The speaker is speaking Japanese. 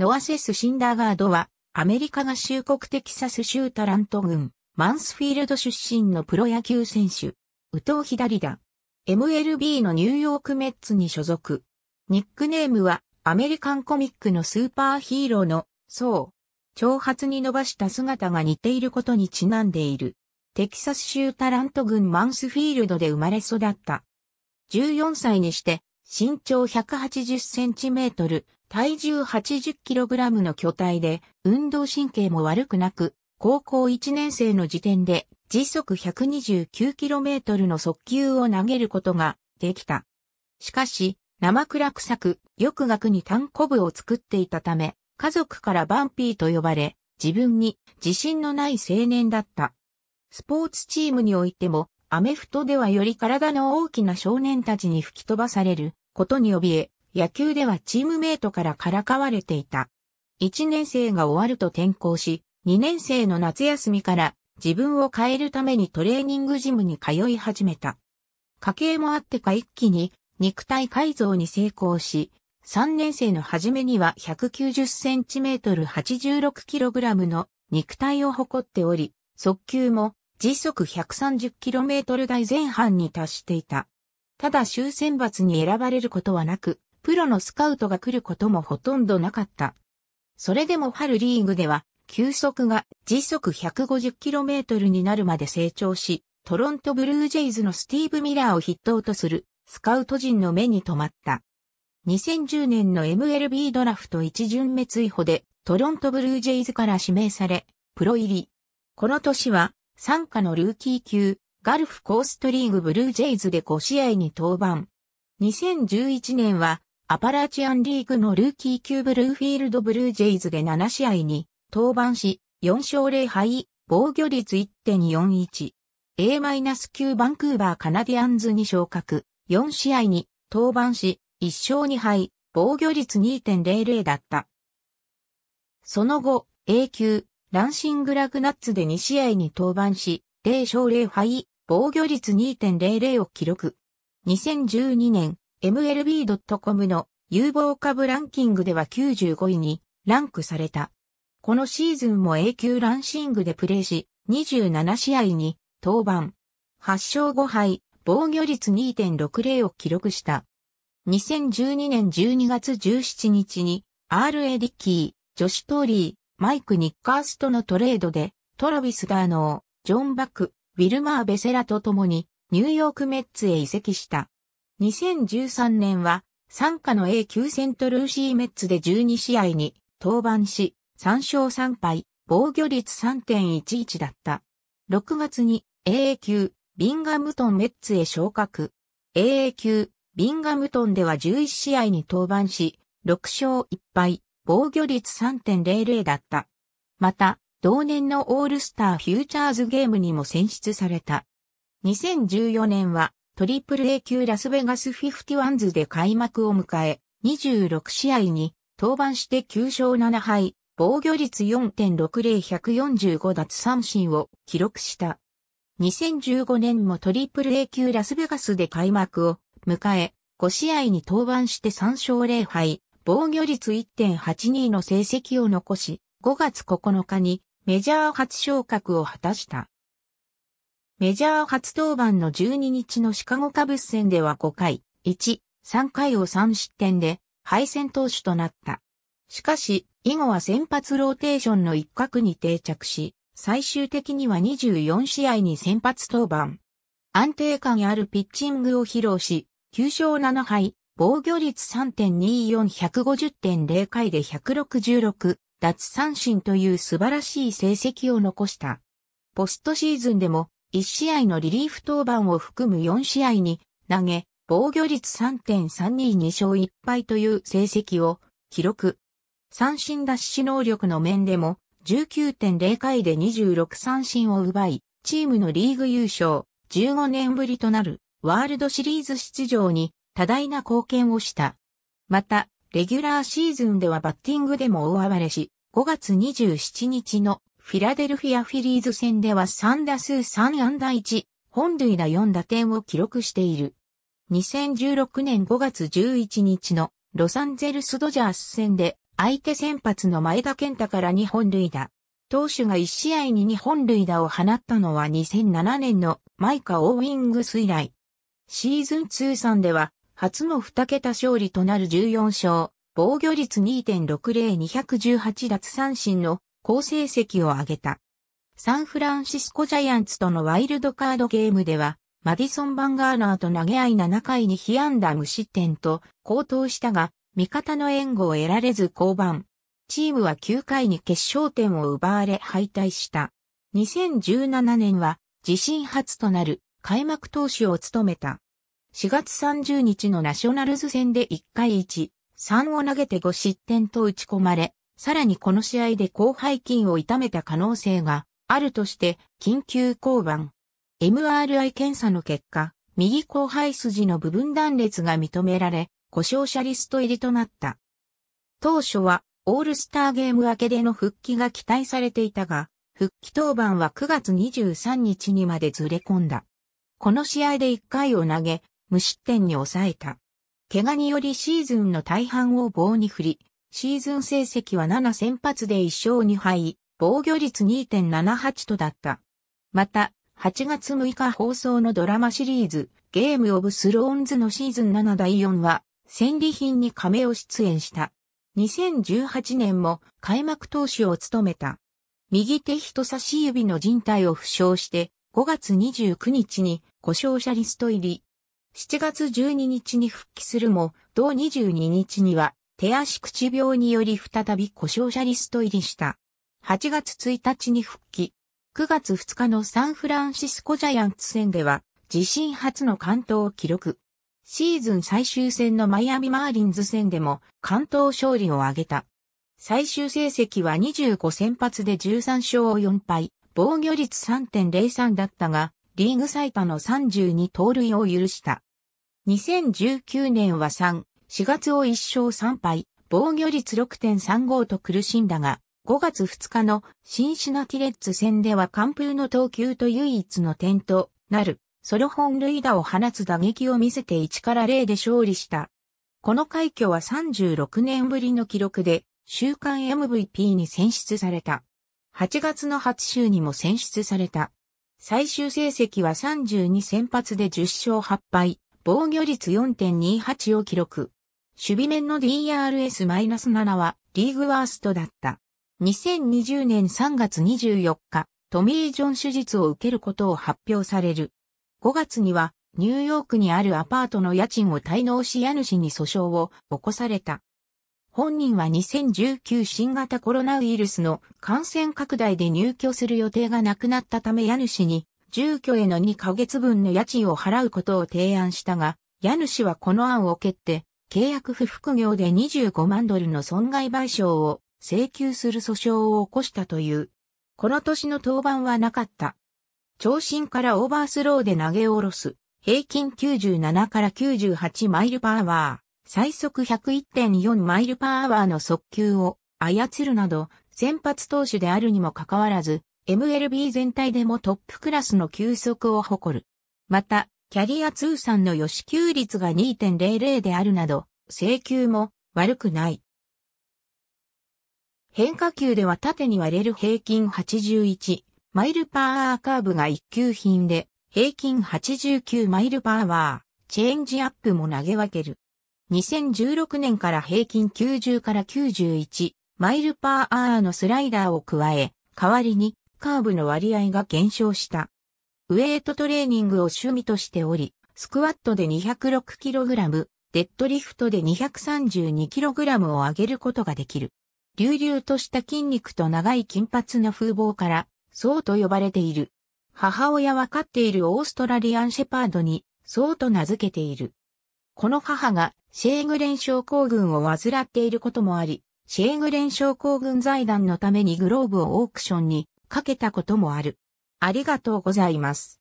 ノアセス・シンダーガードは、アメリカ合衆国テキサス州タラント郡、マンスフィールド出身のプロ野球選手。宇藤左打。MLB のニューヨークメッツに所属。ニックネームは、アメリカンコミックのスーパーヒーローの、そう、長髪に伸ばした姿が似ていることにちなんでいる。テキサス州タラント郡マンスフィールドで生まれ育った。14歳にして、身長180センチメートル、体重 80kg の巨体で、運動神経も悪くなく、高校1年生の時点で、時速 129km の速球を投げることができた。しかし、生暗く作、く学に単コブを作っていたため、家族からバンピーと呼ばれ、自分に自信のない青年だった。スポーツチームにおいても、アメフトではより体の大きな少年たちに吹き飛ばされることに怯え、野球ではチームメイトからからかわれていた。1年生が終わると転校し、2年生の夏休みから自分を変えるためにトレーニングジムに通い始めた。家計もあってか一気に肉体改造に成功し、3年生の初めには 190cm86kg の肉体を誇っており、速球も時速 130km 台前半に達していた。ただ終選抜に選ばれることはなく、プロのスカウトが来ることもほとんどなかった。それでも春リーグでは、球速が時速 150km になるまで成長し、トロントブルージェイズのスティーブ・ミラーを筆頭とするスカウト陣の目に留まった。2010年の MLB ドラフト一巡目追捕でトロントブルージェイズから指名され、プロ入り。この年は、参加のルーキー級、ガルフコーストリーグブルージェイズで5試合に登板。2011年はアパラチアンリーグのルーキー級ブルーフィールドブルージェイズで7試合に登板し、4勝0敗、防御率1.41。A-9 バンクーバーカナディアンズに昇格、4試合に登板し、1勝2敗、防御率2.00だった。その後、A 級、ランシングラグナッツで2試合に登板し、0勝0敗、防御率2.00を記録。2012年、MLB.com の有望株ランキングでは95位にランクされた。このシーズンも A 級ランシングでプレーし、27試合に登板。8勝5敗、防御率2.60を記録した。2012年12月17日に RA ィッキー、ジョシュトーリー、マイク・ニッカースとのトレードで、トラビス・ダーノー、ジョン・バック、ウィルマー・ベセラと共にニューヨーク・メッツへ移籍した。2013年は参加の A 級セントルーシーメッツで12試合に登板し、3勝3敗、防御率3.11だった。6月に AA 級ビンガムトンメッツへ昇格。AA 級ビンガムトンでは11試合に登板し、6勝1敗、防御率3.00だった。また、同年のオールスターフューチャーズゲームにも選出された。2014年はトリプル A 級ラスベガスフィフティワンズで開幕を迎え、26試合に登板して9勝7敗、防御率4.60145奪三振を記録した。2015年もトリプル A 級ラスベガスで開幕を迎え、5試合に登板して3勝0敗、防御率1.82の成績を残し、5月9日にメジャー初昇格を果たした。メジャー初登板の12日のシカゴカブス戦では5回、1、3回を3失点で敗戦投手となった。しかし、以後は先発ローテーションの一角に定着し、最終的には24試合に先発登板。安定感あるピッチングを披露し、9勝7敗、防御率3.24150.0回で166、奪三振という素晴らしい成績を残した。ポストシーズンでも1試合のリリーフ登板を含む4試合に投げ、防御率3.322勝1敗という成績を記録。三振脱出能力の面でも19.0回で26三振を奪い、チームのリーグ優勝15年ぶりとなるワールドシリーズ出場に多大な貢献をした。また、レギュラーシーズンではバッティングでも大暴れし、5月27日のフィラデルフィアフィリーズ戦では3打数3安打1、本塁打4打点を記録している。2016年5月11日のロサンゼルスドジャース戦で相手先発の前田健太から2本塁打。投手が1試合に2本塁打を放ったのは2007年のマイカ・オーウィングス以来。シーズン通算では初の2桁勝利となる14勝、防御率2.60218奪三振の好成績を挙げた。サンフランシスコジャイアンツとのワイルドカードゲームでは、マディソン・バンガーナーと投げ合い7回に被安打無失点と高騰したが、味方の援護を得られず降板。チームは9回に決勝点を奪われ敗退した。2017年は自身初となる開幕投手を務めた。4月30日のナショナルズ戦で1回1、3を投げて5失点と打ち込まれ、さらにこの試合で後背筋を痛めた可能性があるとして緊急降板。MRI 検査の結果、右後背筋の部分断裂が認められ、故障者リスト入りとなった。当初はオールスターゲーム明けでの復帰が期待されていたが、復帰登板は9月23日にまでずれ込んだ。この試合で1回を投げ、無失点に抑えた。怪我によりシーズンの大半を棒に振り、シーズン成績は7先発で1勝2敗、防御率2.78とだった。また、8月6日放送のドラマシリーズ、ゲームオブスローンズのシーズン7第4は、戦利品に亀を出演した。2018年も開幕投手を務めた。右手人差し指の人体を負傷して、5月29日に故障者リスト入り。7月12日に復帰するも、同22日には手足口病により再び故障者リスト入りした。8月1日に復帰。9月2日のサンフランシスコジャイアンツ戦では、自身初の完投を記録。シーズン最終戦のマイアミマーリンズ戦でも完投勝利を挙げた。最終成績は25先発で13勝を4敗、防御率3.03だったが、リーグ最多の32盗塁を許した。2019年は3、4月を1勝3敗、防御率6.35と苦しんだが、5月2日のシンシナティレッツ戦では完封の投球と唯一の点となる、ソロ本塁打を放つ打撃を見せて1から0で勝利した。この快挙は36年ぶりの記録で、週間 MVP に選出された。8月の初週にも選出された。最終成績は32先発で10勝8敗、防御率4.28を記録。守備面の DRS-7 はリーグワーストだった。2020年3月24日、トミー・ジョン手術を受けることを発表される。5月にはニューヨークにあるアパートの家賃を滞納し家主に訴訟を起こされた。本人は2019新型コロナウイルスの感染拡大で入居する予定がなくなったため家主に住居への2ヶ月分の家賃を払うことを提案したが、家主はこの案を蹴って契約不服業で25万ドルの損害賠償を請求する訴訟を起こしたという。この年の登板はなかった。長身からオーバースローで投げ下ろす。平均97から98マイルパワー、最速101.4マイルパーワーの速球を操るなど、先発投手であるにもかかわらず、MLB 全体でもトップクラスの球速を誇る。また、キャリア通算の予支給率が2.00であるなど、請求も悪くない。変化球では縦に割れる平均81マイルパーカーブが一級品で、平均89マイルパーワー、チェンジアップも投げ分ける。2016年から平均90から91マイルパーアーのスライダーを加え、代わりにカーブの割合が減少した。ウェイトトレーニングを趣味としており、スクワットで 206kg、デッドリフトで 232kg を上げることができる。隆々とした筋肉と長い金髪の風貌から、そうと呼ばれている。母親は飼っているオーストラリアンシェパードに、そうと名付けている。この母が、シェーグレン症候群を患っていることもあり、シェーグレン症候群財団のためにグローブをオークションにかけたこともある。ありがとうございます。